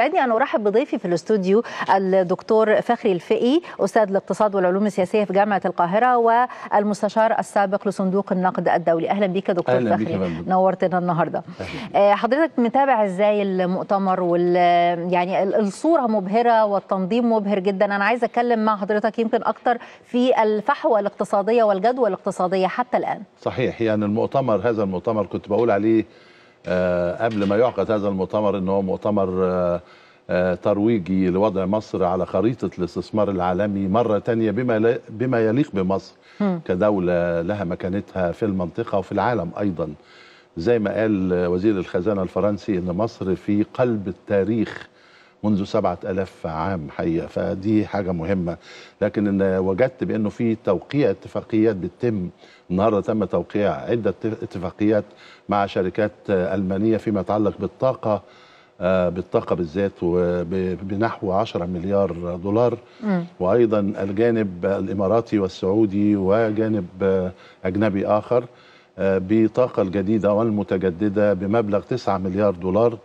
يسعدني ان ارحب بضيفي في الاستوديو الدكتور فخري الفقي استاذ الاقتصاد والعلوم السياسيه في جامعه القاهره والمستشار السابق لصندوق النقد الدولي اهلا بيك يا دكتور أهلا فخري نورتنا النهارده أهلا. آه، حضرتك متابع ازاي المؤتمر وال يعني الصوره مبهره والتنظيم مبهر جدا انا عايزه اتكلم مع حضرتك يمكن اكتر في الفحوى الاقتصاديه والجدوى الاقتصاديه حتى الان صحيح يعني المؤتمر هذا المؤتمر كنت بقول عليه آه، قبل ما يعقد هذا المؤتمر ان هو مؤتمر آه، آه، ترويجي لوضع مصر على خريطه الاستثمار العالمي مره تانية بما بما يليق بمصر كدوله لها مكانتها في المنطقه وفي العالم ايضا. زي ما قال وزير الخزانه الفرنسي ان مصر في قلب التاريخ منذ سبعة ألف عام حقيقة فدي حاجة مهمة لكن إن وجدت بأنه في توقيع اتفاقيات بتتم النهارده تم توقيع عده اتفاقيات مع شركات المانيه فيما يتعلق بالطاقه آه، بالطاقه بالذات وبنحو 10 مليار دولار وايضا الجانب الاماراتي والسعودي وجانب آه، اجنبي اخر آه، بطاقه الجديده والمتجدده بمبلغ 9 مليار دولار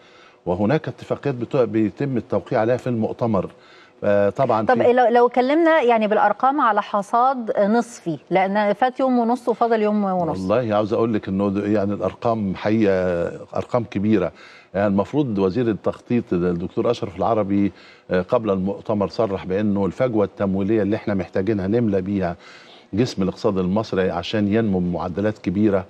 وهناك اتفاقيات بيتم التوقيع عليها في المؤتمر آه، طبعا طب لو لو كلمنا يعني بالارقام على حصاد نصفي لان فات يوم ونص وفضل يوم ونص والله عاوز اقول لك انه يعني الارقام حقيقه ارقام كبيره يعني المفروض وزير التخطيط الدكتور اشرف العربي آه، قبل المؤتمر صرح بانه الفجوه التمويليه اللي احنا محتاجينها نملى بيها جسم الاقتصاد المصري عشان ينمو بمعدلات كبيره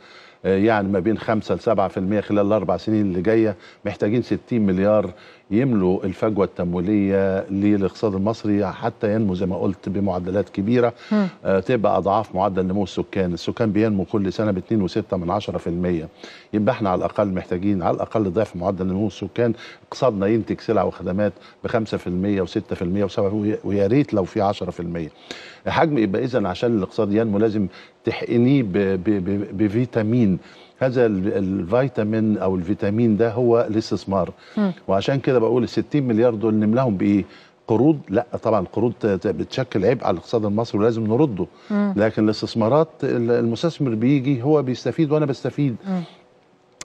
آه، يعني ما بين 5 ل 7% خلال الاربع سنين اللي جايه محتاجين 60 مليار يملوا الفجوه التمويليه للاقتصاد المصري حتى ينمو زي ما قلت بمعدلات كبيره آه تبقى اضعاف معدل نمو السكان، السكان بينمو كل سنه ب 2.6 يبقى احنا على الاقل محتاجين على الاقل ضعف معدل نمو السكان، اقتصادنا ينتج سلع وخدمات ب 5% و6% و 7% ويا ريت لو في 10%. حجم يبقى اذا عشان الاقتصاد ينمو لازم تحقنيه بفيتامين هذا الفيتامين او الفيتامين ده هو الاستثمار وعشان كده بقول ال 60 مليار دول نملاهم بايه قروض لا طبعا القروض بتشكل عبء على الاقتصاد المصري ولازم نرده لكن الاستثمارات المستثمر بيجي هو بيستفيد وانا بستفيد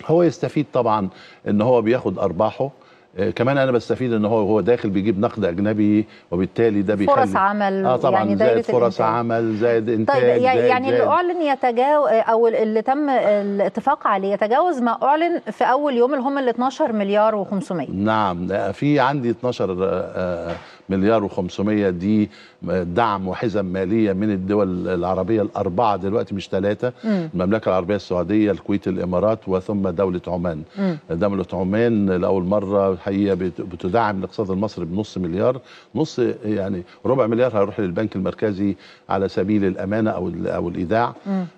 هو يستفيد طبعا ان هو بياخد ارباحه آه، كمان انا بستفيد ان هو هو داخل بيجيب نقد اجنبي وبالتالي ده بيخلي فرص عمل اه يعني طبعا يعني زائد فرص الانتاج. عمل زائد طيب، انتاج طيب يعني, زائد يعني اللي اعلن يتجاوز آه، او اللي تم الاتفاق عليه يتجاوز ما اعلن في اول يوم اللي هم ال 12 مليار و500 نعم في عندي 12 مليار و500 دي دعم وحزم ماليه من الدول العربيه الاربعه دلوقتي مش ثلاثه المملكه العربيه السعوديه الكويت الامارات وثم دوله عمان مم. دوله عمان لاول مره الحقيقه بتدعم الاقتصاد المصري بنص مليار نص يعني ربع مليار هيروح للبنك المركزي على سبيل الامانه او او الايداع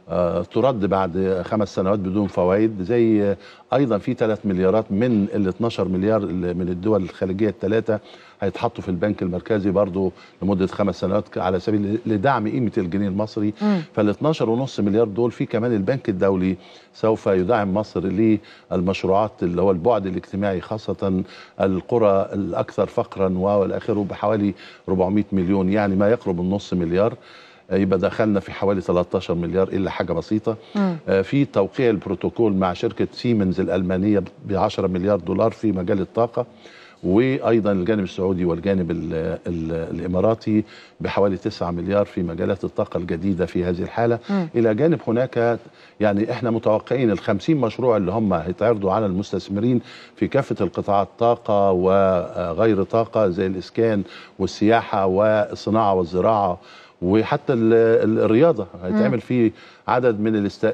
آه ترد بعد خمس سنوات بدون فوائد زي ايضا في 3 مليارات من ال 12 مليار من الدول الخليجيه الثلاثه هيتحطوا في البنك المركزي برضو لمده خمس سنوات على سبيل لدعم قيمه الجنيه المصري فال 125 مليار دول في كمان البنك الدولي سوف يدعم مصر للمشروعات اللي هو البعد الاجتماعي خاصه القرى الاكثر فقرا والاخره بحوالي 400 مليون يعني ما يقرب النص مليار يبقى دخلنا في حوالي 13 مليار الا حاجه بسيطه مم. آه، في توقيع البروتوكول مع شركه سيمنز الالمانيه ب 10 مليار دولار في مجال الطاقه وايضا الجانب السعودي والجانب الـ الـ الاماراتي بحوالي 9 مليار في مجالات الطاقه الجديده في هذه الحاله م. الى جانب هناك يعني احنا متوقعين ال 50 مشروع اللي هم هيتعرضوا على المستثمرين في كافه القطاعات طاقه وغير طاقه زي الاسكان والسياحه والصناعه والزراعه وحتى الرياضه هيتعمل فيه عدد من الاستا...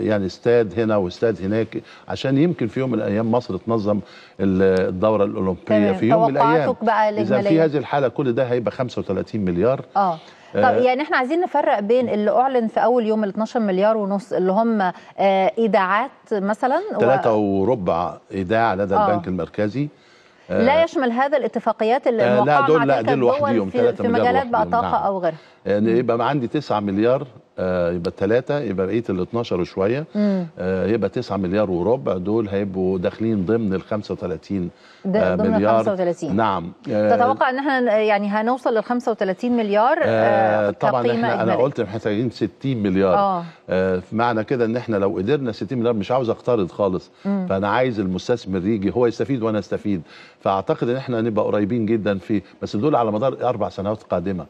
يعني استاد هنا واستاد هناك عشان يمكن في يوم من الايام مصر تنظم الدوره الاولمبيه في يوم من الايام بقى اذا في هذه الحاله كل ده هيبقى 35 مليار آه. اه طب يعني احنا عايزين نفرق بين اللي اعلن في اول يوم ال 12 مليار ونص اللي هم آه، ايداعات مثلا ثلاثة و... وربع ايداع لدى آه. البنك المركزي لا آه، يشمل هذا الاتفاقيات اللي آه لا دول لا دول لوحديهم في, في مجالات بقى طاقه نعم. او غيرها يعني يبقى عندي 9 مليار آه يبقى الثلاثه يبقى بقيه ال 12 وشويه آه يبقى 9 مليار وربع دول هيبقوا داخلين ضمن ال 35 آه ضمن مليار 35 نعم آه تتوقع ان احنا آه، يعني هنوصل لل 35 مليار آه, آه، طبعا احنا انا قلت محتاجين 60 مليار آه. آه معنى كده ان احنا لو قدرنا 60 مليار مش عاوز اقترض خالص مم. فانا عايز المستثمر يجي هو يستفيد وانا استفيد فاعتقد ان احنا نبقى قريبين جدا في بس دول على مدار اربع سنوات قادمه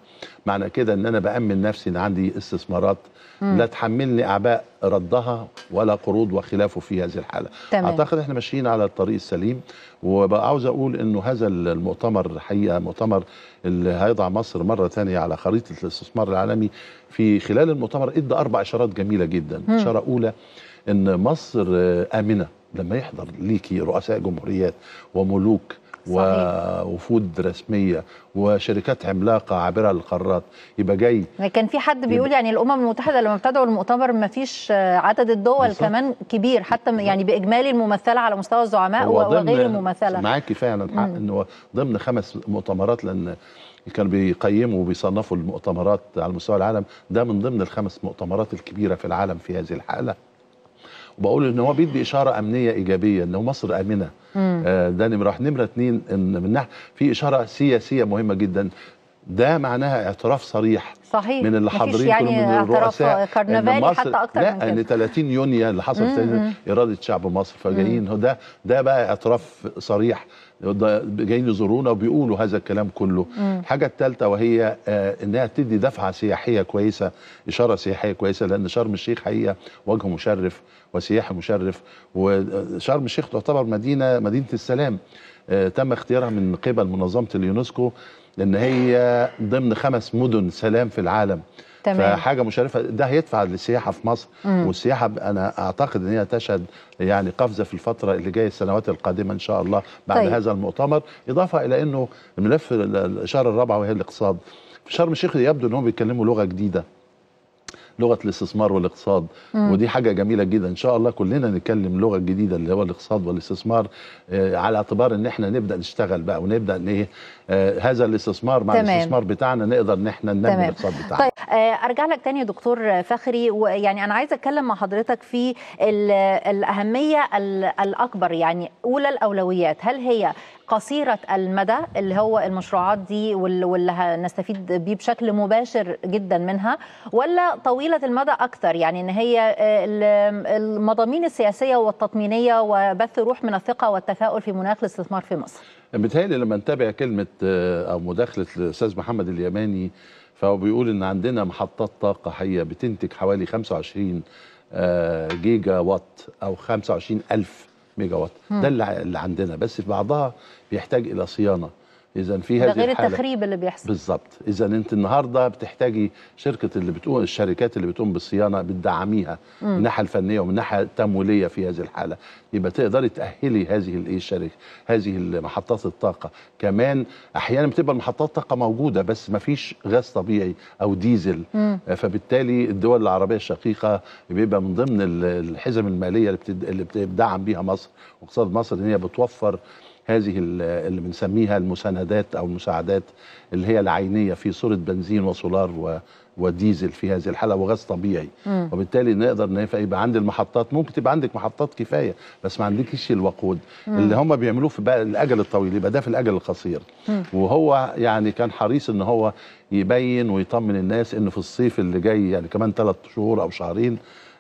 معنى كده ان انا بامن نفسي ان عندي استثمارات فقط مم. لا تحملني اعباء ردها ولا قروض وخلافه في هذه الحاله تمام. اعتقد احنا ماشيين على الطريق السليم وعاوز اقول انه هذا المؤتمر حقيقه مؤتمر اللي هيضع مصر مره ثانيه على خريطه الاستثمار العالمي في خلال المؤتمر ادى اربع اشارات جميله جدا اشاره اولى ان مصر امنه لما يحضر ليكي رؤساء جمهوريات وملوك ووفود رسميه وشركات عملاقه عابره للقارات يبقى جاي يعني كان في حد بيقول يعني الامم المتحده لما ابتدعوا المؤتمر ما فيش عدد الدول بالصبت. كمان كبير حتى يعني باجمالي الممثله على مستوى الزعماء وغير الممثله معاكي فعلا حق انه ضمن خمس مؤتمرات لان كانوا بيقيموا وبيصنفوا المؤتمرات على مستوى العالم ده من ضمن الخمس مؤتمرات الكبيره في العالم في هذه الحاله وبقول ان هو بيدي اشاره امنيه ايجابيه ان مصر امنه آه ده نمره واحد نمره اثنين ان من ناحيه في اشاره سياسيه مهمه جدا ده معناها اعتراف صريح صحيح من اللي حاضرين يعني من الرؤساء كرنفالي حتى اكتر لا من كده. ان 30 يونيو اللي حصل اراده شعب مصر فجايين ده ده بقى اعتراف صريح جايين يزورونا وبيقولوا هذا الكلام كله الحاجه الثالثه وهي آه، انها تدي دفعه سياحيه كويسه اشاره سياحيه كويسه لان شرم الشيخ حقيقه وجه مشرف وسياحي مشرف وشرم الشيخ تعتبر مدينه مدينه السلام آه، تم اختيارها من قبل منظمه اليونسكو لان هي ضمن خمس مدن سلام في العالم تمام. فحاجه مشرفه ده هيدفع للسياحه في مصر مم. والسياحه انا اعتقد ان هي تشهد يعني قفزه في الفتره اللي جايه السنوات القادمه ان شاء الله بعد طيب. هذا المؤتمر اضافه الى انه الملف الاشاره الرابعه وهي الاقتصاد في شرم الشيخ يبدو انهم بيتكلموا لغه جديده لغه الاستثمار والاقتصاد مم. ودي حاجه جميله جدا ان شاء الله كلنا نتكلم لغه جديده اللي هو الاقتصاد والاستثمار آه، على اعتبار ان احنا نبدا نشتغل بقى ونبدا ايه آه، هذا الاستثمار مع تمام. الاستثمار بتاعنا نقدر ان احنا ننمي الاقتصاد بتاعنا طيب آه، ارجع لك تاني يا دكتور فخري ويعني انا عايزه اتكلم مع حضرتك في الاهميه الاكبر يعني اولى الاولويات هل هي قصيرة المدى اللي هو المشروعات دي واللي هنستفيد بيه بشكل مباشر جدا منها ولا طويلة المدى أكثر يعني إن هي آه، المضامين السياسية والتطمينية وبث روح من الثقة والتفاؤل في مناخ الاستثمار في مصر بيتهيألي لما نتابع كلمة آه، أو مداخلة الأستاذ محمد اليماني فهو بيقول إن عندنا محطات طاقة حية بتنتج حوالي 25 جيجا وات أو 25 ألف ميجا وات ده اللي عندنا بس في بعضها بيحتاج إلى صيانة اذا في هذه غير الحاله التخريب اللي بيحصل بالظبط اذا انت النهارده بتحتاجي شركه اللي بتقوم الشركات اللي بتقوم بالصيانه بتدعميها من الناحيه الفنيه ومن الناحيه التمويليه في هذه الحاله يبقى تقدري تاهلي هذه الايه الشركه هذه محطات الطاقه كمان احيانا بتبقى محطات طاقه موجوده بس ما فيش غاز طبيعي او ديزل مم. آه، فبالتالي الدول العربيه الشقيقه بيبقى من ضمن الحزم الماليه اللي بتدعم بيها مصر واقتصاد مصر ان هي بتوفر هذه اللي بنسميها المساندات او المساعدات اللي هي العينيه في صوره بنزين وسولار و وديزل في هذه الحاله وغاز طبيعي مم. وبالتالي نقدر يبقى عند المحطات ممكن تبقى عندك محطات كفايه بس ما عندكش الوقود مم. اللي هم بيعملوه في بقى الاجل الطويل يبقى ده في الاجل القصير مم. وهو يعني كان حريص ان هو يبين ويطمن الناس ان في الصيف اللي جاي يعني كمان ثلاث شهور او شهرين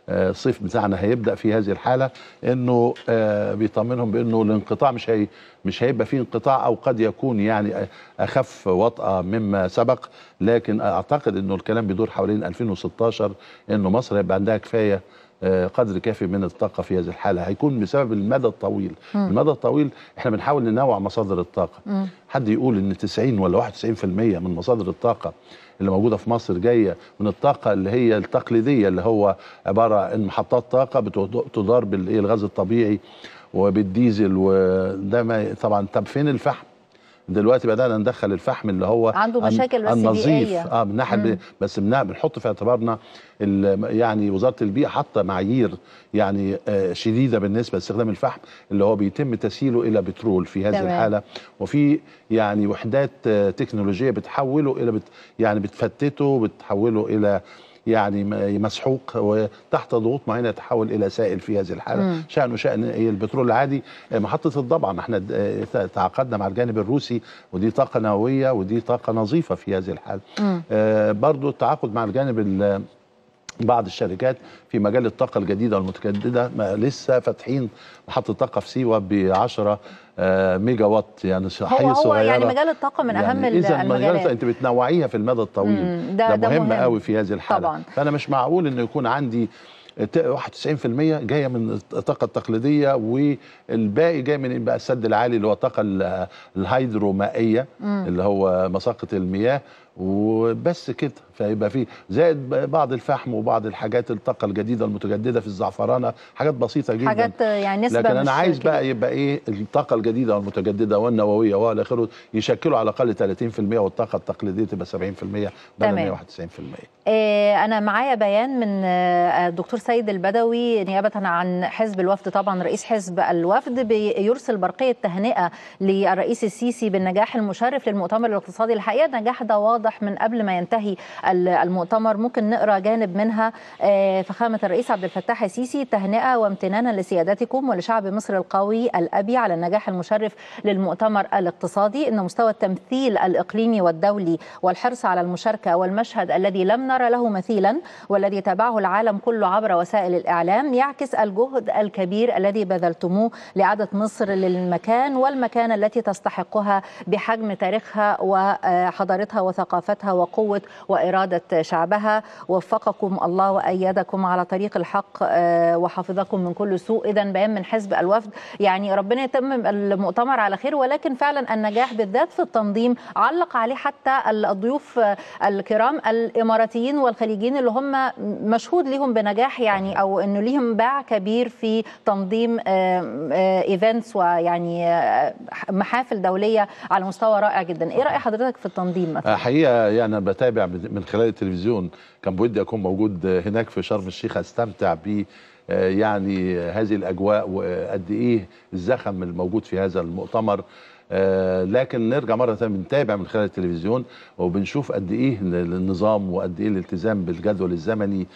الصيف بتاعنا هيبدا في هذه الحاله انه آه، بيطمنهم بانه الانقطاع مش هي مش هيبقى فيه انقطاع او قد يكون يعني اخف وطأه مما سبق لكن اعتقد انه الكلام بيدور حوالين 2016 انه مصر هيبقى عندها كفايه آه، قدر كافي من الطاقه في هذه الحاله هيكون بسبب المدى الطويل م. المدى الطويل احنا بنحاول ننوع مصادر الطاقه م. حد يقول ان 90 ولا 91% من مصادر الطاقه اللي موجوده في مصر جايه من الطاقه اللي هي التقليديه اللي هو عباره عن محطات طاقه بتدار بالغاز إيه، الطبيعي وبالديزل وده طبعا طب فين الفحم؟ دلوقتي بدانا ندخل الفحم اللي هو عنده مشاكل بس النظيف اه من ناحيه بس بنحط في اعتبارنا يعني وزاره البيئه حاطه معايير يعني آه شديده بالنسبه لاستخدام الفحم اللي هو بيتم تسييله الى بترول في هذه تمام. الحاله وفي يعني وحدات آه تكنولوجيه بتحوله الى بت يعني بتفتته بتحوله الى يعني مسحوق وتحت ضغوط معينه يتحول الى سائل في هذه الحاله مم. شانه شان البترول العادي محطه الضبع ما احنا تعاقدنا مع الجانب الروسي ودي طاقه نوويه ودي طاقه نظيفه في هذه الحاله آه، برضو التعاقد مع الجانب بعض الشركات في مجال الطاقة الجديدة والمتجددة ما لسه فاتحين محطة طاقة في سيوة ب 10 آه، ميجا وات يعني حي يعني صغيرة يعني مجال الطاقة من يعني أهم يعني إذا المجالات أنت بتنوعيها في المدى الطويل ده, ده, مهم, مهم قوي في هذه الحالة طبعا. فأنا مش معقول إنه يكون عندي 91% جايه من الطاقه التقليديه والباقي جاي من بقى السد العالي اللي هو الطاقه الهيدرومائيه اللي هو مساقط المياه وبس كده فيبقى فيه زائد بعض الفحم وبعض الحاجات الطاقه الجديده المتجدده في الزعفرانه حاجات بسيطه جدا حاجات يعني نسبه لكن انا عايز بقى يبقى ايه الطاقه الجديده والمتجدده والنوويه والى اخره يشكلوا على الاقل 30% والطاقه التقليديه تبقى 70% بدل 191% إيه انا معايا بيان من آه، الدكتور سيد البدوي نيابه عن حزب الوفد طبعا رئيس حزب الوفد بيرسل برقيه تهنئه للرئيس السيسي بالنجاح المشرف للمؤتمر الاقتصادي الحقيقه النجاح ده واضح من قبل ما ينتهي المؤتمر ممكن نقرا جانب منها آه، فخامه الرئيس عبد الفتاح السيسي تهنئه وامتنانا لسيادتكم ولشعب مصر القوي الابي على النجاح المشرف للمؤتمر الاقتصادي ان مستوى التمثيل الاقليمي والدولي والحرص على المشاركه والمشهد الذي لم نرى له مثيلا والذي تابعه العالم كله عبر وسائل الاعلام يعكس الجهد الكبير الذي بذلتموه لاعاده مصر للمكان والمكان التي تستحقها بحجم تاريخها وحضارتها وثقافتها وقوه وإرادتها إرادة شعبها وفقكم الله وأيدكم على طريق الحق آه، وحفظكم من كل سوء إذا بيان من حزب الوفد يعني ربنا يتمم المؤتمر على خير ولكن فعلا النجاح بالذات في التنظيم علق عليه حتى الضيوف آه، الكرام الإماراتيين والخليجيين اللي هم مشهود لهم بنجاح يعني أو أنه ليهم باع كبير في تنظيم آه، ايفنتس ويعني محافل دوليه على مستوى رائع جدا ايه راي حضرتك في التنظيم مثلا حقيقه يعني بتابع من خلال التلفزيون كان بودي اكون موجود هناك في شرم الشيخ استمتع ب يعني هذه الاجواء وقد ايه الزخم الموجود في هذا المؤتمر آه، لكن نرجع مره ثانيه بنتابع من خلال التلفزيون وبنشوف قد ايه النظام وقد ايه الالتزام بالجدول الزمني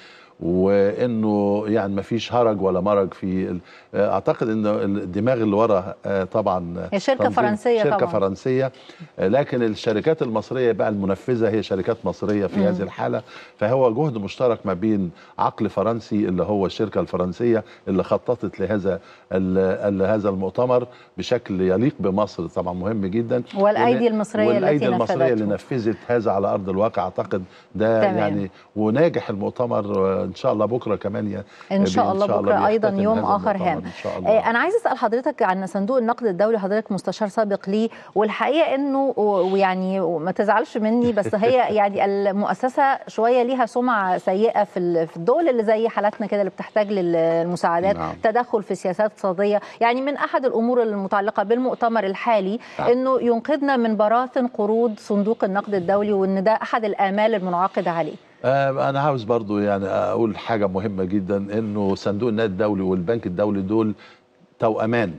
وانه يعني ما فيش هرج ولا مرج في آه، اعتقد ان الدماغ اللي ورا آه، طبعا آه، شركه فرنسيه شركه طبعا. فرنسيه لكن الشركات المصريه بقى المنفذه هي شركات مصريه في هذه الحاله فهو جهد مشترك ما بين عقل فرنسي اللي هو الشركه الفرنسيه اللي خططت لهذا لهذا المؤتمر بشكل يليق بمصر طبعا مهم جدا والايدي المصريه والايدي التي المصريه اللي نفذت هذا على ارض الواقع اعتقد ده تمام. يعني وناجح المؤتمر ان شاء الله بكره كمان يا ان شاء الله شاء بكره الله ايضا يوم اخر هام آه، انا عايز اسال حضرتك عن صندوق النقد الدولي حضرتك مستشار سابق ليه والحقيقه انه ويعني ما تزعلش مني بس هي يعني المؤسسه شويه ليها سمعه سيئه في في الدول اللي زي حالاتنا كده اللي بتحتاج للمساعدات نعم. تدخل في سياسات اقتصاديه يعني من احد الامور المتعلقه بالمؤتمر الحالي نعم. انه ينقذنا من براثن قروض صندوق النقد الدولي وان ده احد الامال المنعقده عليه آه، انا عاوز برضو يعني اقول حاجه مهمه جدا انه صندوق النقد الدولي والبنك الدولي دول توأمان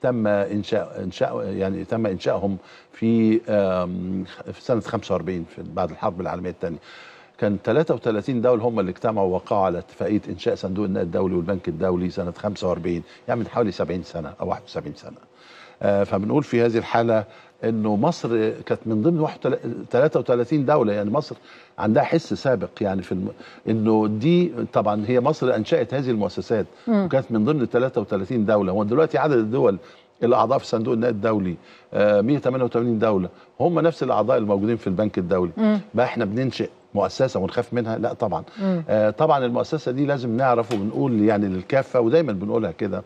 تم انشاء انشاء يعني تم انشائهم في في سنه 45 في بعد الحرب العالميه الثانيه كان 33 دوله هم اللي اجتمعوا ووقعوا على اتفاقيه انشاء صندوق النقد الدولي والبنك الدولي سنه 45 يعني من حوالي 70 سنه او 71 سنه آه، فبنقول في هذه الحاله انه مصر كانت من ضمن 33 دوله يعني مصر عندها حس سابق يعني في الم... انه دي طبعا هي مصر انشات هذه المؤسسات مم. وكانت من ضمن 33 دوله هو دلوقتي عدد الدول الاعضاء في صندوق النقد الدولي آه 188 دوله هم نفس الاعضاء الموجودين في البنك الدولي مم. بقى احنا بننشئ مؤسسه ونخاف منها لا طبعا آه طبعا المؤسسه دي لازم نعرف وبنقول يعني للكافه ودايما بنقولها كده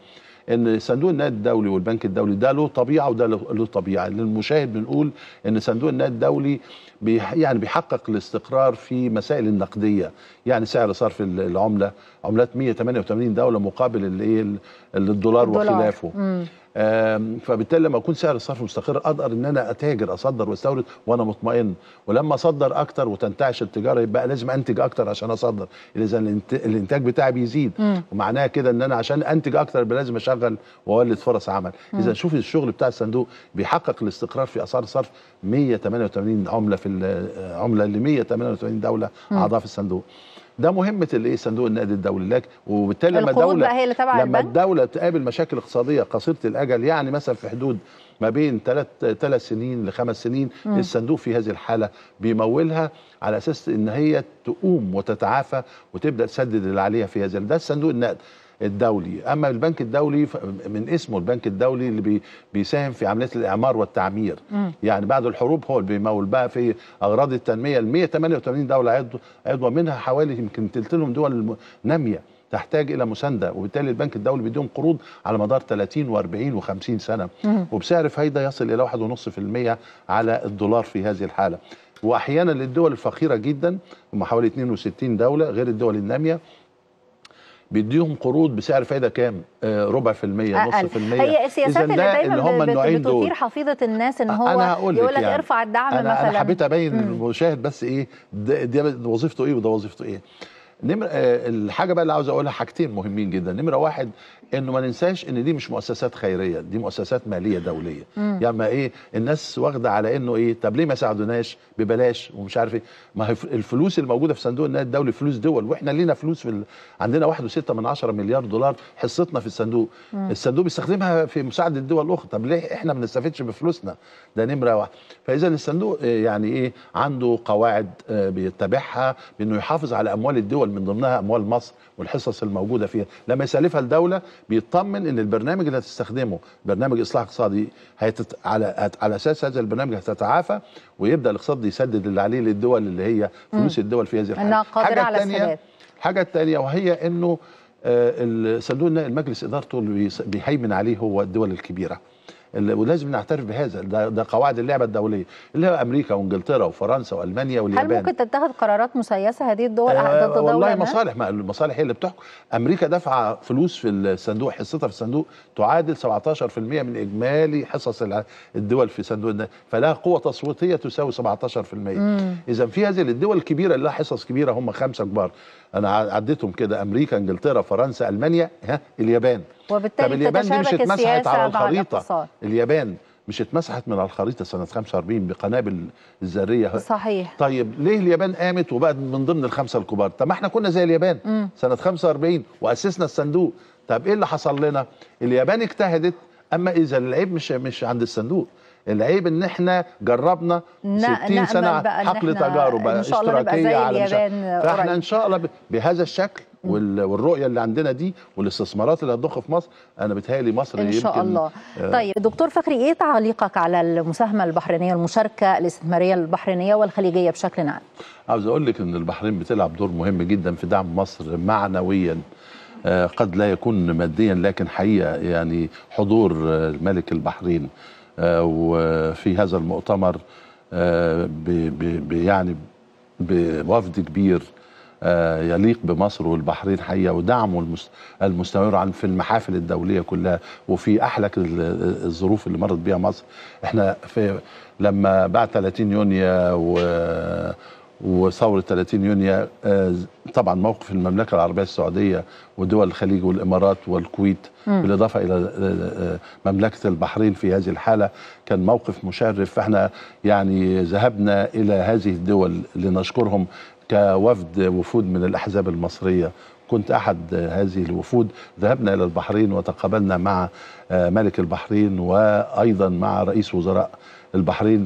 ان صندوق النقد الدولي والبنك الدولي ده له طبيعه وده له طبيعه للمشاهد بنقول ان صندوق النقد الدولي بي يعني بيحقق الاستقرار في مسائل النقديه يعني سعر صرف العمله عملات 188 دوله مقابل الايه الدولار, الدولار وخلافه مم. فبالتالي لما يكون سعر الصرف مستقر اقدر ان انا اتاجر اصدر واستورد وانا مطمئن ولما اصدر اكتر وتنتعش التجاره يبقى لازم انتج اكتر عشان اصدر اذا الانتاج بتاعي بيزيد مم. ومعناها كده ان انا عشان انتج اكتر لازم اشغل واولد فرص عمل اذا شوف الشغل بتاع الصندوق بيحقق الاستقرار في اسعار الصرف 188 عمله في عمله ل 188 دوله اعضاء في الصندوق ده مهمه الايه صندوق النقد الدولي لك وبالتالي لما الدوله هي اللي تبع لما الدوله تقابل مشاكل اقتصاديه قصيره الاجل يعني مثلا في حدود ما بين ثلاث ثلاث سنين لخمس سنين م. الصندوق في هذه الحاله بيمولها على اساس ان هي تقوم وتتعافى وتبدا تسدد اللي عليها في هذا ده الصندوق النقد الدولي اما البنك الدولي من اسمه البنك الدولي اللي بيساهم في عمليه الاعمار والتعمير م. يعني بعد الحروب هو اللي بيمول بقى في اغراض التنميه ال 188 دوله عضو عضو منها حوالي يمكن تلتلهم دول ناميه تحتاج الى مسانده وبالتالي البنك الدولي بيديهم قروض على مدار 30 و40 و50 سنه وبسعر فايده يصل الى 1.5% على الدولار في هذه الحاله واحيانا للدول الفقيره جدا هم حوالي 62 دوله غير الدول الناميه بيديهم قروض بسعر فايده كام؟ آه ربع في المية أقل. نص في المية هي السياسات اللي دايما اللي هم النوعين دول حفيظه الناس ان هو يقول لك يعني ارفع الدعم أنا مثلا انا حبيت ابين للمشاهد بس ايه ده, ده وظيفته ايه وده وظيفته ايه نمر آه، الحاجه بقى اللي عاوز اقولها حاجتين مهمين جدا نمره واحد انه ما ننساش ان دي مش مؤسسات خيريه دي مؤسسات ماليه دوليه مم. يعني ايه الناس واخده على انه ايه طب ليه ما ساعدوناش ببلاش ومش عارف ايه ما الفلوس الموجوده في صندوق النقد الدولي فلوس دول واحنا لينا فلوس في ال... عندنا 1.6 من 10 مليار دولار حصتنا في الصندوق مم. الصندوق بيستخدمها في مساعده الدول الاخرى طب ليه احنا ما بنستفدش بفلوسنا ده نمره واحد فاذا الصندوق آه، يعني ايه عنده قواعد آه، بيتبعها بانه يحافظ على اموال الدول الدول من ضمنها اموال مصر والحصص الموجوده فيها لما يسالفها الدوله بيطمن ان البرنامج اللي هتستخدمه برنامج اصلاح اقتصادي هيتت... على هت... على اساس هذا البرنامج هتتعافى ويبدا الاقتصاد يسدد اللي عليه للدول اللي هي فلوس الدول في هذه الحاله حاجه ثانيه الحاجه ثانيه وهي انه آه، صندوق المجلس ادارته اللي بيهيمن عليه هو الدول الكبيره ولازم نعترف بهذا ده, قواعد اللعبه الدوليه اللي هو امريكا وانجلترا وفرنسا والمانيا واليابان هل ممكن تتخذ قرارات مسيسه هذه الدول آه، ضد دول والله مصالح ما المصالح هي اللي بتحكم امريكا دافعه فلوس في الصندوق حصتها في الصندوق تعادل 17% من اجمالي حصص الدول في صندوق النقد فلها قوه تصويتيه تساوي 17% اذا في هذه الدول الكبيره اللي لها حصص كبيره هم خمسه كبار انا عديتهم كده امريكا انجلترا فرنسا المانيا ها اليابان وبالتالي طب اليابان مش اتمسحت على الخريطه اليابان مش اتمسحت من الخريطه سنه 45 بقنابل الذريه صحيح طيب ليه اليابان قامت وبقت من ضمن الخمسه الكبار طب ما احنا كنا زي اليابان م. سنه 45 واسسنا الصندوق طب ايه اللي حصل لنا اليابان اجتهدت اما اذا العيب مش مش عند الصندوق العيب ان احنا جربنا 60 سنه حقل تجارب اشتراكيه على مش فاحنا ان شاء الله بهذا الشكل والرؤيه اللي عندنا دي والاستثمارات اللي هتضخ في مصر انا بتهيألي مصر ان شاء الله آه، طيب دكتور فخري ايه تعليقك على المساهمه البحرينيه والمشاركه الاستثماريه البحرينيه والخليجيه بشكل عام عاوز اقول لك ان البحرين بتلعب دور مهم جدا في دعم مصر معنويا آه، قد لا يكون ماديا لكن حقيقه يعني حضور آه، ملك البحرين آه، وفي هذا المؤتمر آه، يعني بوفد كبير آه، يليق بمصر والبحرين حقيقه ودعمه المستمر عن في المحافل الدوليه كلها وفي احلك الظروف اللي مرت بها مصر احنا في لما بعد 30 يونيو و وثورة 30 يونيو آه، طبعا موقف المملكة العربية السعودية ودول الخليج والإمارات والكويت م. بالإضافة إلى آه، آه، مملكة البحرين في هذه الحالة كان موقف مشرف فإحنا يعني ذهبنا إلى هذه الدول لنشكرهم كوفد وفود من الأحزاب المصرية كنت أحد هذه الوفود ذهبنا إلى البحرين وتقابلنا مع ملك البحرين وأيضا مع رئيس وزراء البحرين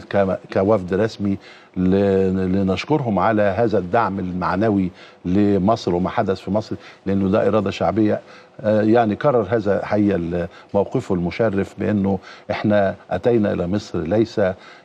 كوفد رسمي لنشكرهم على هذا الدعم المعنوي لمصر وما حدث في مصر لانه ده اراده شعبيه آه، يعني كرر هذا حي موقفه المشرف بانه احنا اتينا الى مصر ليس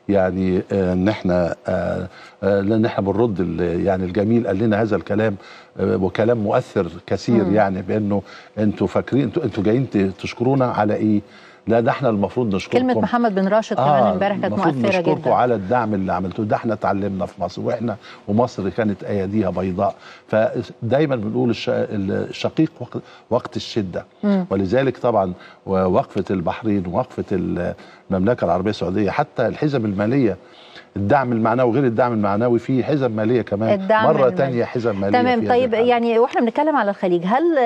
يعني آه، ان احنا آه، لان احنا بنرد يعني الجميل قال لنا هذا الكلام وكلام مؤثر كثير يعني بانه انتوا فاكرين انتوا جايين تشكرونا على ايه؟ لا ده احنا المفروض نشكركم كلمه محمد بن راشد آه كمان امبارح كانت مؤثره جدا المفروض نشكركم على الدعم اللي عملتوه ده احنا اتعلمنا في مصر واحنا ومصر كانت اياديها بيضاء فدايما بنقول الشقيق وقت الشده ولذلك طبعا وقفه البحرين ووقفه المملكه العربيه السعوديه حتى الحزب الماليه الدعم المعنوي غير الدعم المعنوي في حزم ماليه كمان مره ثانيه حزم ماليه تمام طيب يعني واحنا بنتكلم على الخليج هل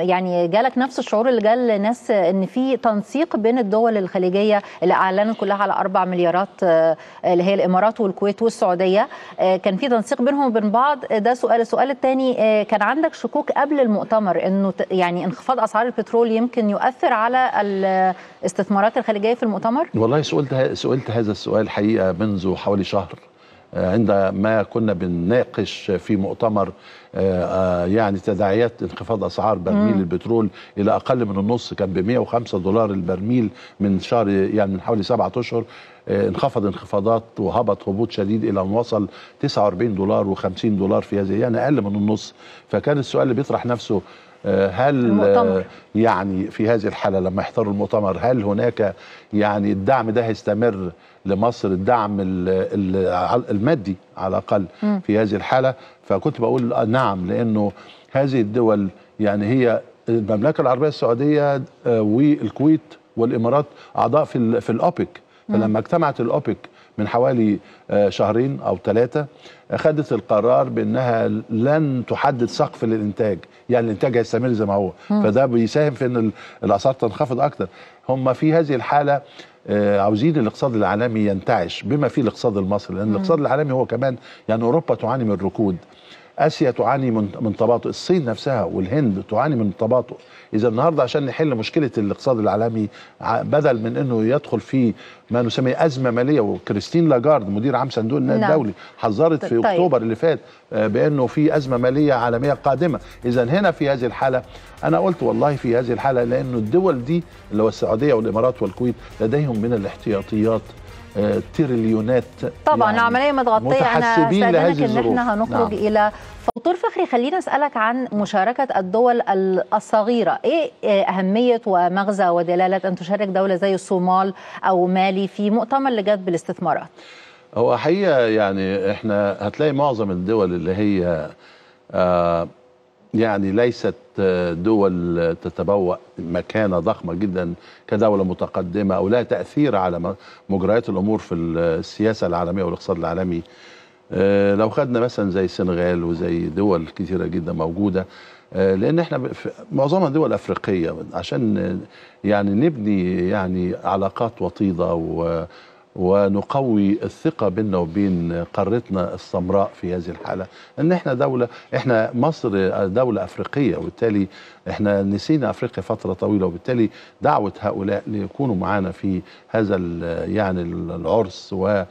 يعني جالك نفس الشعور اللي جال ناس ان في تنسيق بين الدول الخليجيه اللي اعلنت كلها على 4 مليارات آه، اللي هي الامارات والكويت والسعوديه آه، كان في تنسيق بينهم وبين بعض ده سؤال السؤال الثاني آه، كان عندك شكوك قبل المؤتمر انه يعني انخفاض اسعار البترول يمكن يؤثر على الاستثمارات الخليجيه في المؤتمر والله سئلت سئلت هذا السؤال حقيقه منذ حوالي شهر آه، عندما كنا بنناقش في مؤتمر آه، آه، يعني تداعيات انخفاض اسعار برميل مم. البترول الى اقل من النص كان ب 105 دولار البرميل من شهر يعني من حوالي سبعة اشهر انخفض انخفاضات وهبط هبوط شديد الى ان وصل 49 دولار و50 دولار في هذه يعني اقل من النص فكان السؤال اللي بيطرح نفسه هل المؤتمر. يعني في هذه الحاله لما يحضروا المؤتمر هل هناك يعني الدعم ده هيستمر لمصر الدعم المادي على الاقل في هذه الحاله فكنت بقول نعم لانه هذه الدول يعني هي المملكه العربيه السعوديه آه، والكويت والامارات اعضاء في في الاوبك فلما اجتمعت الاوبك من حوالي آه، شهرين او ثلاثه اخذت القرار بانها لن تحدد سقف للانتاج يعني الانتاج هيستمر زي ما هو فده بيساهم في ان الاسعار تنخفض اكتر هم في هذه الحاله آه، عاوزين الاقتصاد العالمي ينتعش بما فيه الاقتصاد المصري لان الاقتصاد العالمي هو كمان يعني اوروبا تعاني من الركود اسيا تعاني من من تباطؤ الصين نفسها والهند تعاني من تباطؤ اذا النهارده عشان نحل مشكله الاقتصاد العالمي بدل من انه يدخل في ما نسميه ازمه ماليه وكريستين لاجارد مدير عام صندوق النقد نعم. الدولي حذرت في طيب. اكتوبر اللي فات آه، بانه في ازمه ماليه عالميه قادمه اذا هنا في هذه الحاله انا قلت والله في هذه الحاله لانه الدول دي اللي هو السعوديه والامارات والكويت لديهم من الاحتياطيات تريليونات طبعا يعني العمليه متغطيه انا سالتك ان احنا هنخرج نعم. الى دكتور فخري خلينا اسالك عن مشاركه الدول الصغيره ايه آه، اهميه ومغزى ودلاله ان تشارك دوله زي الصومال او مالي في مؤتمر لجذب الاستثمارات هو حقيقه يعني احنا هتلاقي معظم الدول اللي هي آه يعني ليست آه، دول تتبوأ مكانة ضخمة جدا كدولة متقدمة أو لها تأثير على مجريات الأمور في السياسة العالمية والاقتصاد العالمي آه، لو خدنا مثلا زي السنغال وزي دول كثيرة جدا موجودة آه، لأن احنا معظمها دول أفريقية عشان يعني نبني يعني علاقات وطيدة و ونقوي الثقة بيننا وبين قارتنا السمراء في هذه الحالة ان احنا دولة احنا مصر دولة افريقية وبالتالي احنا نسينا افريقيا فترة طويلة وبالتالي دعوة هؤلاء ليكونوا معانا في هذا يعني العرس وهذا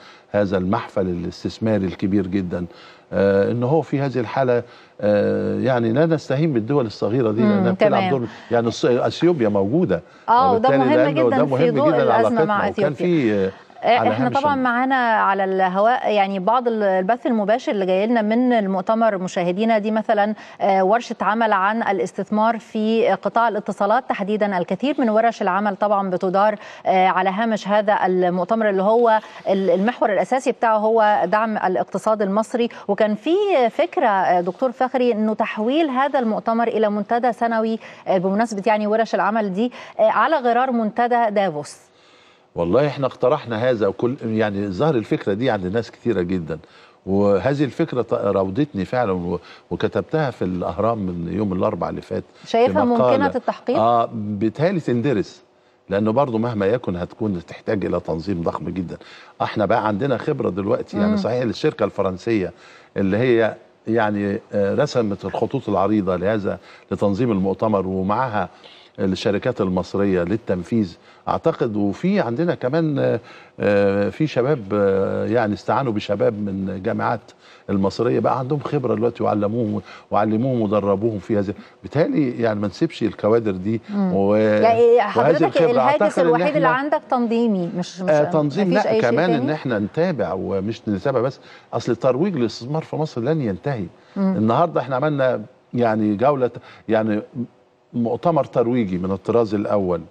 المحفل الاستثماري الكبير جدا آه ان هو في هذه الحاله آه يعني لا نستهين بالدول الصغيره دي لانها بتلعب دور يعني اثيوبيا موجوده اه وده مهم جدا ده مهم في ضوء الازمه مع اثيوبيا وكان في احنا طبعا معانا على الهواء يعني بعض البث المباشر اللي جاي لنا من المؤتمر مشاهدينا دي مثلا آه، ورشه عمل عن الاستثمار في قطاع الاتصالات تحديدا الكثير من ورش العمل طبعا بتدار آه، على هامش هذا المؤتمر اللي هو المحور الاساسي بتاعه هو دعم الاقتصاد المصري وكان في فكره آه، دكتور فخري انه تحويل هذا المؤتمر الى منتدى سنوي بمناسبه يعني ورش العمل دي على غرار منتدى دافوس والله احنا اقترحنا هذا وكل يعني ظهر الفكره دي عند ناس كثيره جدا وهذه الفكرة راودتني فعلا وكتبتها في الأهرام من يوم الأربع اللي فات شايفها ممكنة التحقيق؟ آه بتهيألي تندرس لأنه برضه مهما يكن هتكون تحتاج إلى تنظيم ضخم جدا احنا بقى عندنا خبرة دلوقتي يعني صحيح الشركة الفرنسية اللي هي يعني آه، رسمت الخطوط العريضة لهذا لتنظيم المؤتمر ومعها الشركات المصريه للتنفيذ اعتقد وفي عندنا كمان آه، آه، في شباب آه، يعني استعانوا بشباب من جامعات المصريه بقى عندهم خبره دلوقتي وعلموهم وعلموهم ودربوهم في هذه بتهيألي يعني ما نسيبش الكوادر دي و... إيه حضرتك الهاجس الوحيد اللي عندك تنظيمي مش مش آه تنظيم لا كمان ان احنا نتابع ومش نتابع بس اصل الترويج للاستثمار في مصر لن ينتهي مم. النهارده احنا عملنا يعني جوله يعني مؤتمر ترويجي من الطراز الأول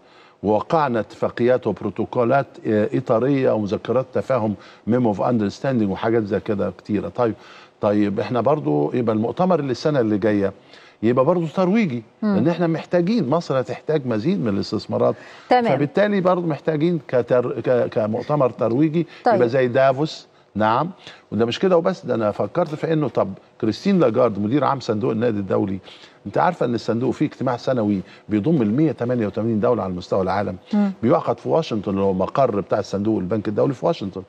ووقعنا اتفاقيات وبروتوكولات إطارية ومذكرات تفاهم ميمو اوف اندرستاندينج وحاجات زي كده كتيرة طيب طيب احنا برضو يبقى المؤتمر اللي السنة اللي جاية يبقى برضه ترويجي مم. لان احنا محتاجين مصر هتحتاج مزيد من الاستثمارات تمام. فبالتالي برضه محتاجين كتر... ك... كمؤتمر ترويجي طيب. يبقى زي دافوس نعم وده مش كده وبس ده انا فكرت في انه طب كريستين لاجارد مدير عام صندوق النادي الدولي انت عارفه ان الصندوق فيه اجتماع سنوي بيضم ال 188 دوله على مستوى العالم بيعقد في واشنطن اللي هو مقر بتاع الصندوق البنك الدولي في واشنطن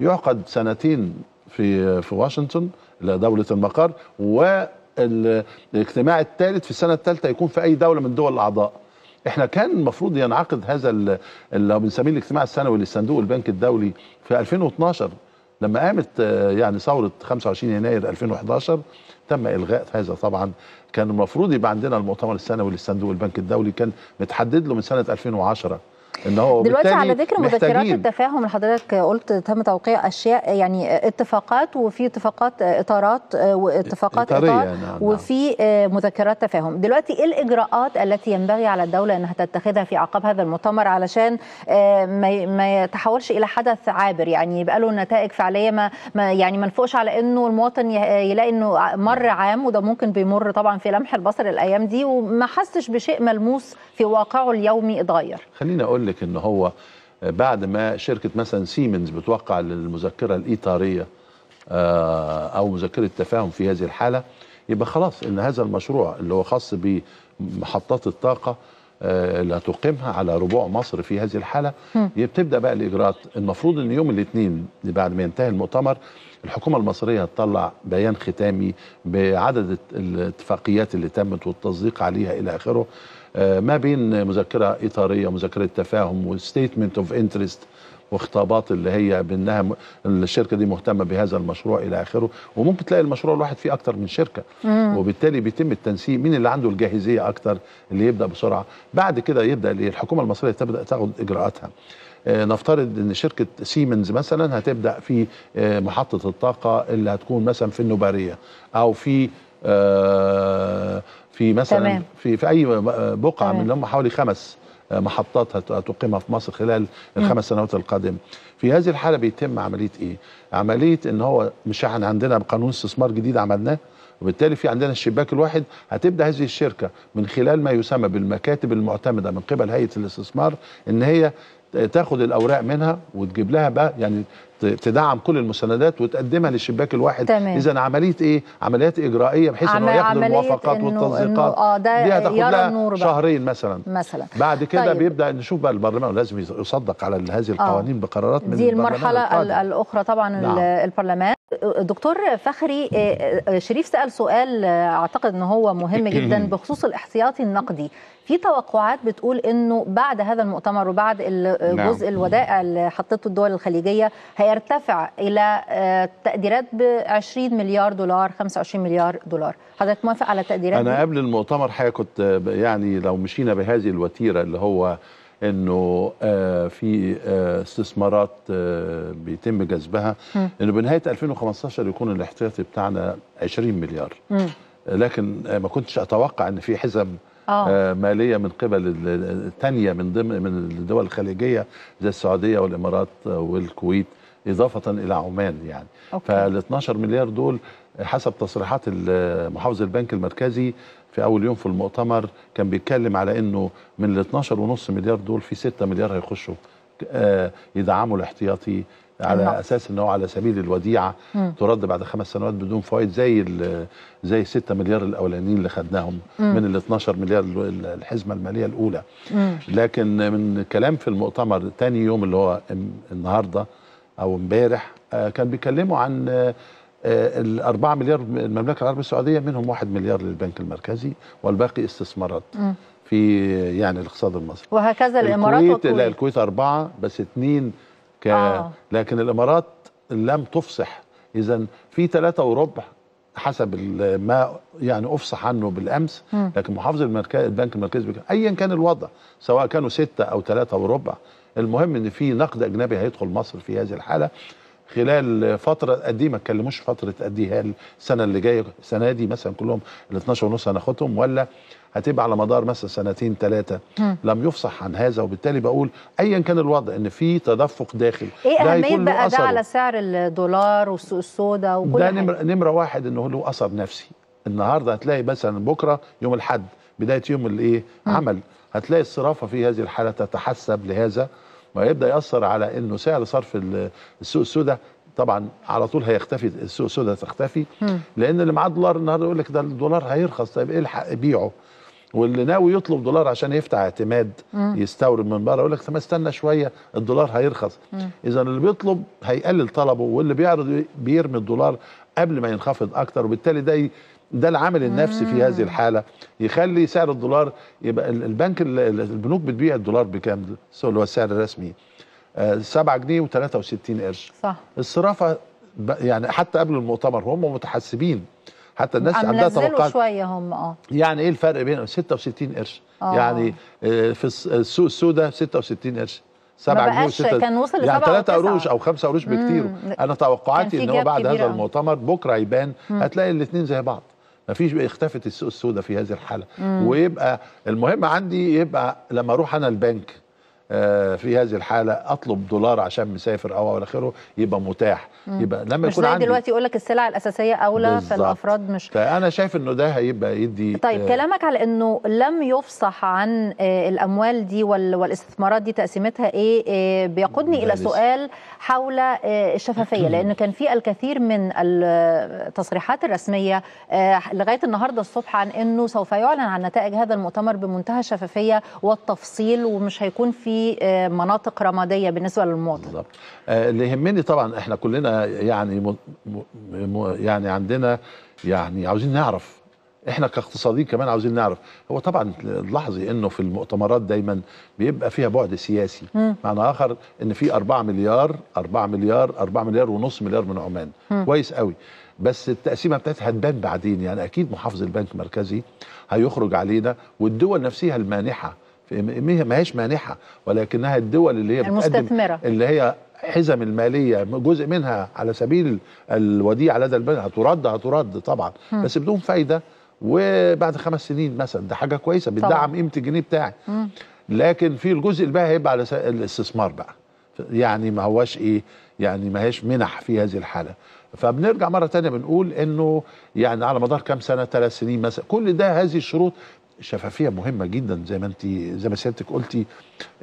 يعقد سنتين في في واشنطن لدوله المقر والاجتماع الثالث في السنه الثالثه يكون في اي دوله من دول الاعضاء احنا كان المفروض ينعقد هذا اللي بنسميه الاجتماع السنوي للصندوق البنك الدولي في 2012 لما قامت آه، يعني ثوره 25 يناير 2011 تم الغاء هذا طبعا كان المفروض يبقى عندنا المؤتمر السنوي للصندوق البنك الدولي كان متحدد له من سنه 2010 دلوقتي على ذكر مذكرات التفاهم اللي حضرتك قلت تم توقيع اشياء يعني اتفاقات وفي اتفاقات اطارات آه، واتفاقات اطار نعم, نعم. وفي آه، مذكرات تفاهم دلوقتي ايه الاجراءات التي ينبغي على الدوله انها تتخذها في اعقاب هذا المؤتمر علشان آه، ما ما يتحولش الى حدث عابر يعني يبقى له نتائج فعليه ما يعني ما نفوقش على انه المواطن يلاقي انه مر نعم. عام وده ممكن بيمر طبعا في لمح البصر الايام دي وما حسش بشيء ملموس في واقعه اليومي اتغير خليني اقول لك ان هو آه، بعد ما شركه مثلا سيمنز بتوقع للمذكره الايطاريه آه، او مذكره تفاهم في هذه الحاله يبقى خلاص ان هذا المشروع اللي هو خاص بمحطات الطاقه اللي آه، هتقيمها على ربوع مصر في هذه الحاله بتبدا بقى الاجراءات المفروض ان يوم الاثنين بعد ما ينتهي المؤتمر الحكومه المصريه هتطلع بيان ختامي بعدد الاتفاقيات اللي تمت والتصديق عليها الى اخره آه، ما بين مذكره اطاريه ومذكره تفاهم وستيتمنت اوف انترست وخطابات اللي هي بانها الشركه دي مهتمه بهذا المشروع الى اخره وممكن تلاقي المشروع الواحد فيه اكتر من شركه وبالتالي بيتم التنسيق مين اللي عنده الجاهزيه اكتر اللي يبدا بسرعه بعد كده يبدا الحكومه المصريه تبدا تاخد اجراءاتها آه، نفترض ان شركه سيمنز مثلا هتبدا في آه، محطه الطاقه اللي هتكون مثلا في النوباريه او في آه، في مثلا تمام. في في اي آه، بقعه تمام. من اللي هم حوالي خمس آه، محطات هتقيمها في مصر خلال الخمس سنوات القادمه في هذه الحاله بيتم عمليه ايه عمليه ان هو مش احنا عندنا قانون استثمار جديد عملناه وبالتالي في عندنا الشباك الواحد هتبدا هذه الشركه من خلال ما يسمى بالمكاتب المعتمده من قبل هيئه الاستثمار ان هي تاخد الاوراق منها وتجيب لها بقى يعني تدعم كل المساندات وتقدمها للشباك الواحد اذا عمليه ايه عمليات اجرائيه بحيث عمل... انه ياخد الموافقات والتنسيقات آه، دي هتاخد لها شهرين مثلا مثلا بعد كده طيب. بيبدا نشوف بقى البرلمان لازم يصدق على هذه آه. القوانين آه. بقرارات من دي المرحله القادم. الاخرى طبعا نعم. البرلمان دكتور فخري آه، آه، آه، شريف سأل سؤال أعتقد أن هو مهم جدا بخصوص الاحتياطي النقدي في توقعات بتقول أنه بعد هذا المؤتمر وبعد الجزء نعم. الودائع اللي حطته الدول الخليجية هيرتفع إلى تقديرات ب 20 مليار دولار 25 مليار دولار حضرتك موافق على تقديرات أنا قبل المؤتمر حضرتك كنت يعني لو مشينا بهذه الوتيرة اللي هو انه آه، في آه، استثمارات آه، بيتم جذبها انه بنهايه 2015 يكون الاحتياطي بتاعنا 20 مليار لكن ما كنتش اتوقع ان في حزم آه. ماليه من قبل الثانيه من ضمن من الدول الخليجيه زي السعوديه والامارات والكويت اضافه الى عمان يعني فال 12 مليار دول حسب تصريحات محافظ البنك المركزي في اول يوم في المؤتمر كان بيتكلم على انه من ال 12 ونص مليار دول في 6 مليار هيخشوا آه، يدعموا الاحتياطي على النقص. اساس ان هو على سبيل الوديعه مم. ترد بعد خمس سنوات بدون فوائد زي زي ال 6 مليار الاولانيين اللي خدناهم مم. من ال 12 مليار الحزمه الماليه الاولى مم. لكن من كلام في المؤتمر تاني يوم اللي هو النهارده او امبارح آه، كان بيكلموا عن آه، ال 4 مليار المملكه العربيه السعوديه منهم 1 مليار للبنك المركزي والباقي استثمارات في يعني الاقتصاد المصري وهكذا الامارات الكويت لا الكويت أربعة بس اثنين ك... آه. لكن الامارات لم تفصح اذا في ثلاثة وربع حسب ما يعني افصح عنه بالامس م. لكن محافظ المركز البنك المركزي ايا كان الوضع سواء كانوا ستة او ثلاثة وربع المهم ان في نقد اجنبي هيدخل مصر في هذه الحاله خلال فتره قد إيه؟ ما تكلموش فتره قد هل إيه؟ السنه اللي جايه السنه دي مثلا كلهم ال 12 ونص هناخدهم ولا هتبقى على مدار مثلا سنتين ثلاثه لم يفصح عن هذا وبالتالي بقول ايا كان الوضع ان في تدفق داخل ايه ده اهميه بقى ده على سعر الدولار والسوق السوداء وكل ده نمره نمره واحد انه له اثر نفسي النهارده هتلاقي مثلا بكره يوم الاحد بدايه يوم الايه عمل هتلاقي الصرافه في هذه الحاله تتحسب لهذا وهيبدا ياثر على انه سعر صرف السوق السوداء طبعا على طول هيختفي السوق السوداء تختفي لان اللي معاه دولار النهارده يقول لك ده الدولار هيرخص طيب ايه الحق بيعه واللي ناوي يطلب دولار عشان يفتح اعتماد مم. يستورد من بره يقول لك ما استنى شويه الدولار هيرخص اذا اللي بيطلب هيقلل طلبه واللي بيعرض بيرمي الدولار قبل ما ينخفض اكتر وبالتالي ده ده العامل النفسي في هذه الحاله يخلي سعر الدولار يبقى البنك البنوك بتبيع الدولار بكام اللي هو السعر الرسمي 7 آه، جنيه و63 قرش صح الصرافه يعني حتى قبل المؤتمر هم متحسبين حتى الناس عندها توقعات شويه هم اه يعني ايه الفرق بين 66 قرش آه. يعني آه، في السوق السوداء 66 قرش 7 جنيه و6 كان وصل ل يعني 3 قروش او 5 قروش بكتير انا توقعاتي ان هو بعد هذا المؤتمر بكره يبان هتلاقي الاثنين زي بعض ما فيش اختفت السوق السوداء في هذه الحاله مم. ويبقى المهم عندي يبقى لما اروح انا البنك آه، في هذه الحاله اطلب دولار عشان مسافر او الى اخره يبقى متاح مم. يبقى لما يكون عندي دلوقتي يقول لك السلع الاساسيه اولى فالافراد مش فانا شايف انه ده هيبقى يدي طيب آه كلامك على انه لم يفصح عن آه الاموال دي والاستثمارات دي تقسيمتها ايه آه بيقودني الى سؤال حول آه الشفافيه لان كان في الكثير من التصريحات الرسميه آه لغايه النهارده الصبح عن انه سوف يعلن عن نتائج هذا المؤتمر بمنتهى الشفافيه والتفصيل ومش هيكون في في آه، مناطق رماديه بالنسبه للمواطن بالظبط آه، اللي يهمني طبعا احنا كلنا يعني م... م... يعني عندنا يعني عاوزين نعرف احنا كاقتصاديين كمان عاوزين نعرف هو طبعا لاحظي انه في المؤتمرات دايما بيبقى فيها بعد سياسي م. معنى اخر ان في 4 مليار 4 مليار 4 مليار ونص مليار من عمان م. كويس قوي بس التقسيمه بتاعتها هتبان بعدين يعني اكيد محافظ البنك المركزي هيخرج علينا والدول نفسها المانحه ما هيش مانحه ولكنها الدول اللي هي المستثمره اللي هي حزم الماليه جزء منها على سبيل الوديعه لدى البنك هترد هترد طبعا م. بس بدون فايده وبعد خمس سنين مثلا ده حاجه كويسه بتدعم قيمه الجنيه بتاعي م. لكن في الجزء اللي بقى هيبقى على الاستثمار بقى يعني ما هواش ايه يعني ما هيش منح في هذه الحاله فبنرجع مره تانية بنقول انه يعني على مدار كام سنه ثلاث سنين مثلا كل ده هذه الشروط الشفافيه مهمه جدا زي ما انت زي ما سيادتك قلتي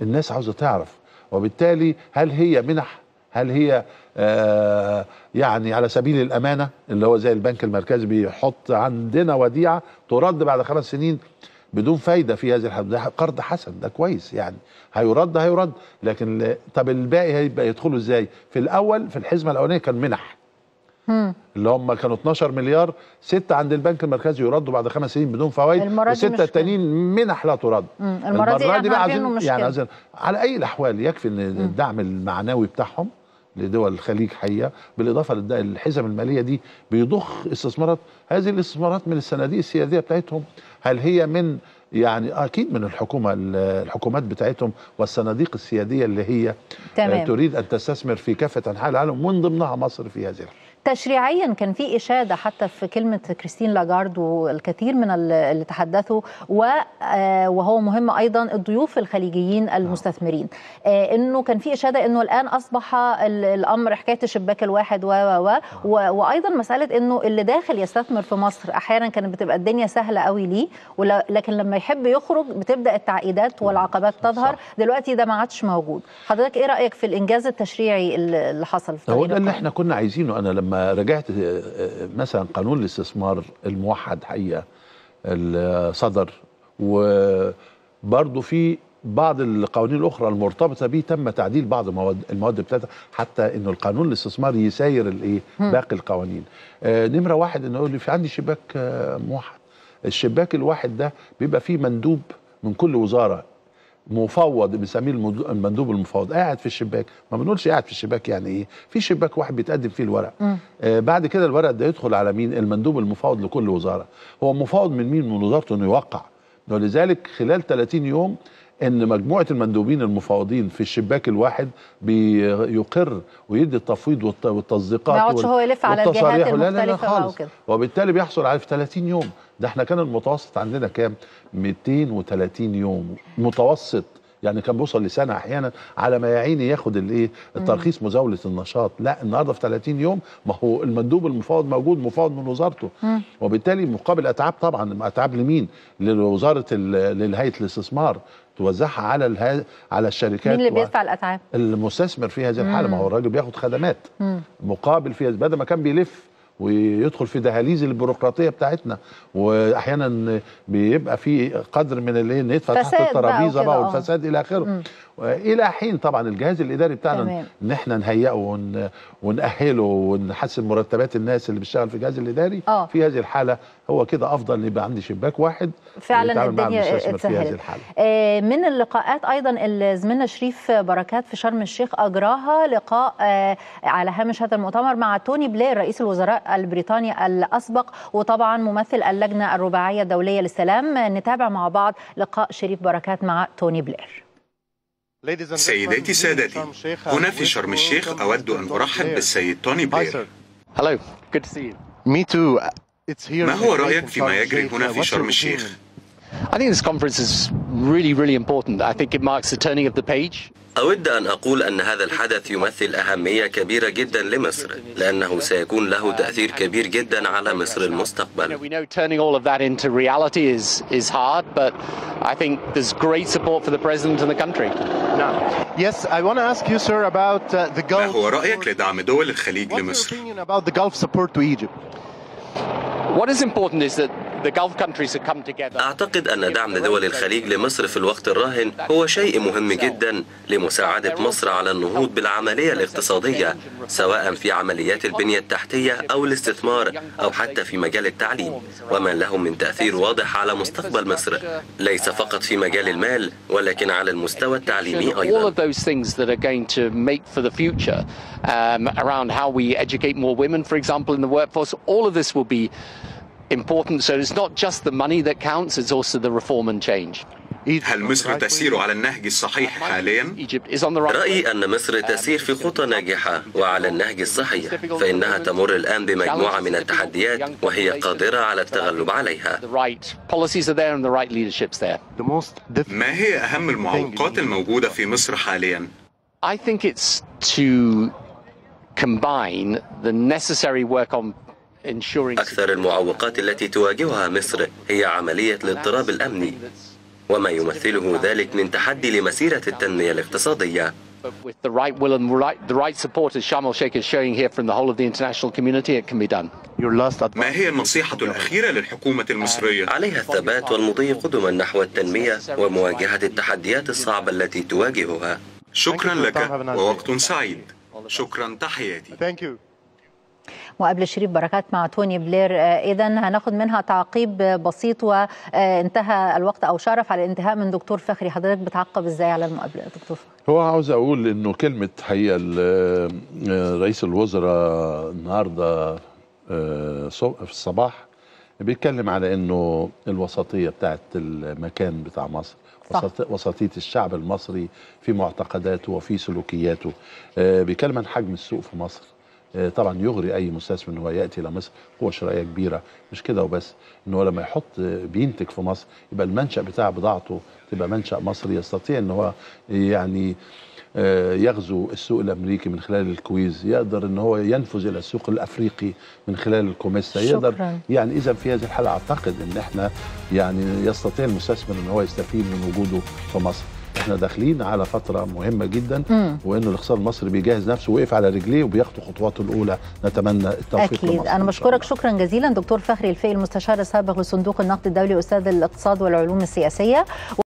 الناس عاوزه تعرف وبالتالي هل هي منح هل هي آه يعني على سبيل الامانه اللي هو زي البنك المركزي بيحط عندنا وديعه ترد بعد خمس سنين بدون فايده في هذه الحالة ده قرض حسن ده كويس يعني هيرد هيرد لكن طب الباقي هيبقى يدخلوا ازاي؟ في الاول في الحزمه الاولانيه كان منح اللي هم كانوا 12 مليار ستة عند البنك المركزي يردوا بعد خمس سنين بدون فوائد وستة التانيين منح لا ترد المرة دي, دي بقى عايزين يعني عايزين على أي الأحوال يكفي إن الدعم المعنوي بتاعهم لدول الخليج حقيقه بالاضافه للحزم الماليه دي بيضخ استثمارات هذه الاستثمارات من الصناديق السياديه بتاعتهم هل هي من يعني اكيد من الحكومه الحكومات بتاعتهم والصناديق السياديه اللي هي تمام. تريد ان تستثمر في كافه انحاء العالم من ضمنها مصر في هذه الحاله تشريعيا كان في إشادة حتى في كلمة كريستين لاجارد والكثير من اللي تحدثوا و آه، وهو مهم أيضا الضيوف الخليجيين المستثمرين آه، أنه كان في إشادة أنه الآن أصبح الأمر حكاية الشباك الواحد و و و وأيضا مسألة أنه اللي داخل يستثمر في مصر أحيانا كانت بتبقى الدنيا سهلة قوي ليه لكن لما يحب يخرج بتبدأ التعقيدات والعقبات تظهر دلوقتي ده ما عادش موجود حضرتك إيه رأيك في الإنجاز التشريعي اللي حصل في هو ده اللي احنا كنا عايزينه أنا لما لما رجعت آه، آه، مثلا قانون الاستثمار الموحد حقيقه اللي صدر وبرضه في بعض القوانين الاخرى المرتبطه به تم تعديل بعض المواد المواد بتاعتها حتى انه القانون الاستثماري يساير الايه باقي القوانين آه نمره واحد انه يقول لي في عندي شباك آه موحد الشباك الواحد ده بيبقى فيه مندوب من كل وزاره مفوض بنسميه المندوب المفوض قاعد في الشباك ما بنقولش قاعد في الشباك يعني ايه في شباك واحد بيتقدم فيه الورق آه بعد كده الورق ده يدخل على مين المندوب المفوض لكل وزاره هو مفوض من مين من وزارته انه يوقع ولذلك خلال 30 يوم ان مجموعه المندوبين المفاوضين في الشباك الواحد بيقر ويدي التفويض والتصديقات ما يقعدش هو يلف على الجهات المختلفه وكده وبالتالي بيحصل على في 30 يوم ده احنا كان المتوسط عندنا كام 230 يوم متوسط يعني كان بيوصل لسنه احيانا على ما يعيني ياخد الايه الترخيص مزاوله النشاط لا النهارده في 30 يوم ما هو المندوب المفاوض موجود مفاوض من وزارته وبالتالي مقابل اتعاب طبعا اتعاب لمين لوزاره للهيئه الاستثمار توزعها على الها... على الشركات مين اللي بيدفع الاتعاب المستثمر في هذه الحاله ما هو الراجل بياخد خدمات مم. مقابل فيها بدل ما كان بيلف ويدخل في دهاليز البيروقراطيه بتاعتنا واحيانا بيبقى في قدر من اللي ندفع تحت الترابيزه بقى آه. والفساد الى اخره الى حين طبعا الجهاز الاداري بتاعنا تمام. ان احنا نهيئه ون... ونأهله ونحسن مرتبات الناس اللي بتشتغل في الجهاز الاداري أوه. في هذه الحاله هو كده افضل ان يبقى عندي شباك واحد فعلا الدنيا اتسهلت آه من اللقاءات ايضا اللي زميلنا شريف بركات في شرم الشيخ اجراها لقاء آه على هامش هذا المؤتمر مع توني بلير رئيس الوزراء البريطاني الاسبق وطبعا ممثل اللجنه الرباعيه الدوليه للسلام نتابع مع بعض لقاء شريف بركات مع توني بلير سيداتي سادتي هنا في شرم الشيخ أود أن أرحب بالسيد توني بلير ما هو رأيك فيما يجري هنا في شرم الشيخ؟ I think this conference is really, really important. I think it marks the turning of the page. أود أن أقول أن هذا الحدث يمثل أهمية كبيرة جدا لمصر لأنه سيكون له تأثير كبير جدا على مصر المستقبل ما هو رأيك لدعم دول الخليج لمصر؟ أعتقد أن دعم دول الخليج لمصر في الوقت الراهن هو شيء مهم جدا لمساعدة مصر على النهوض بالعملية الاقتصادية سواء في عمليات البنية التحتية أو الاستثمار أو حتى في مجال التعليم وما له من تأثير واضح على مستقبل مصر ليس فقط في مجال المال ولكن على المستوى التعليمي أيضا. important. So it's not just the money that counts, it's also the reform and change. هل مصر تسير على النهج الصحيح حاليا؟ رأيي أن مصر تسير في خطى ناجحة وعلى النهج الصحيح فإنها تمر الآن بمجموعة من التحديات وهي قادرة على التغلب عليها ما هي أهم المعوقات الموجودة في مصر حاليا؟ I think it's to combine the necessary work on أكثر المعوقات التي تواجهها مصر هي عملية الاضطراب الأمني وما يمثله ذلك من تحدي لمسيرة التنمية الاقتصادية ما هي النصيحة الأخيرة للحكومة المصرية؟ عليها الثبات والمضي قدما نحو التنمية ومواجهة التحديات الصعبة التي تواجهها. شكرا لك ووقت سعيد. شكرا تحياتي. وقبل شريف بركات مع توني بلير آه، اذا هناخد منها تعقيب بسيط وانتهى الوقت او شرف على الانتهاء من دكتور فخري حضرتك بتعقب ازاي على المقابله دكتور هو عاوز اقول انه كلمه حقيقه آه، رئيس الوزراء النهارده آه، في الصباح بيتكلم على انه الوسطيه بتاعت المكان بتاع مصر صح. وسطيه الشعب المصري في معتقداته وفي سلوكياته بيتكلم عن حجم السوق في مصر آه، طبعا يغري اي مستثمر ان هو ياتي الى مصر قوه شرائيه كبيره مش كده وبس ان هو لما يحط بينتج في مصر يبقى المنشا بتاع بضاعته تبقى منشا مصري يستطيع ان هو يعني آه، يغزو السوق الامريكي من خلال الكويز يقدر ان هو ينفذ الى السوق الافريقي من خلال الكوميسا يقدر يعني اذا في هذه الحاله اعتقد ان احنا يعني يستطيع المستثمر ان هو يستفيد من وجوده في مصر احنا داخلين على فتره مهمه جدا مم. وانه الاقتصاد المصري بيجهز نفسه وقف على رجليه وبيخطو خطواته الاولى نتمنى التوفيق اكيد انا بشكرك شكرا جزيلا دكتور فخري الفقي المستشار السابق لصندوق النقد الدولي استاذ الاقتصاد والعلوم السياسيه